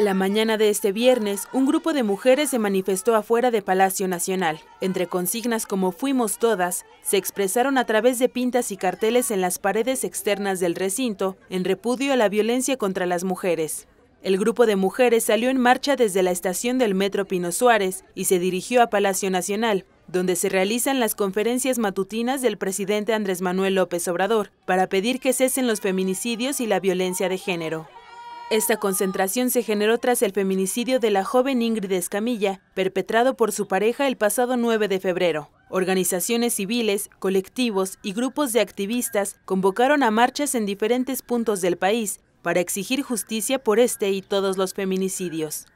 La mañana de este viernes, un grupo de mujeres se manifestó afuera de Palacio Nacional. Entre consignas como Fuimos Todas, se expresaron a través de pintas y carteles en las paredes externas del recinto, en repudio a la violencia contra las mujeres. El grupo de mujeres salió en marcha desde la estación del Metro Pino Suárez y se dirigió a Palacio Nacional, donde se realizan las conferencias matutinas del presidente Andrés Manuel López Obrador, para pedir que cesen los feminicidios y la violencia de género. Esta concentración se generó tras el feminicidio de la joven Ingrid Escamilla, perpetrado por su pareja el pasado 9 de febrero. Organizaciones civiles, colectivos y grupos de activistas convocaron a marchas en diferentes puntos del país para exigir justicia por este y todos los feminicidios.